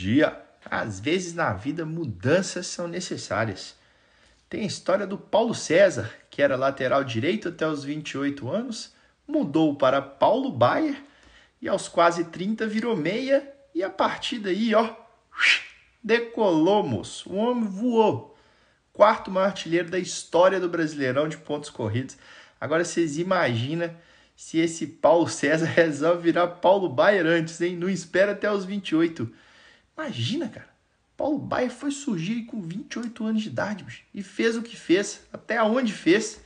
dia. Às vezes na vida mudanças são necessárias. Tem a história do Paulo César, que era lateral direito até os 28 anos, mudou para Paulo Baier e aos quase 30 virou meia e a partir daí, ó, decolou, O homem voou. Quarto maior artilheiro da história do Brasileirão de pontos corridos. Agora vocês imaginam se esse Paulo César resolve virar Paulo Baier antes, hein? Não espera até os 28 Imagina, cara. Paulo Baia foi surgir com 28 anos de idade bicho, e fez o que fez, até onde fez.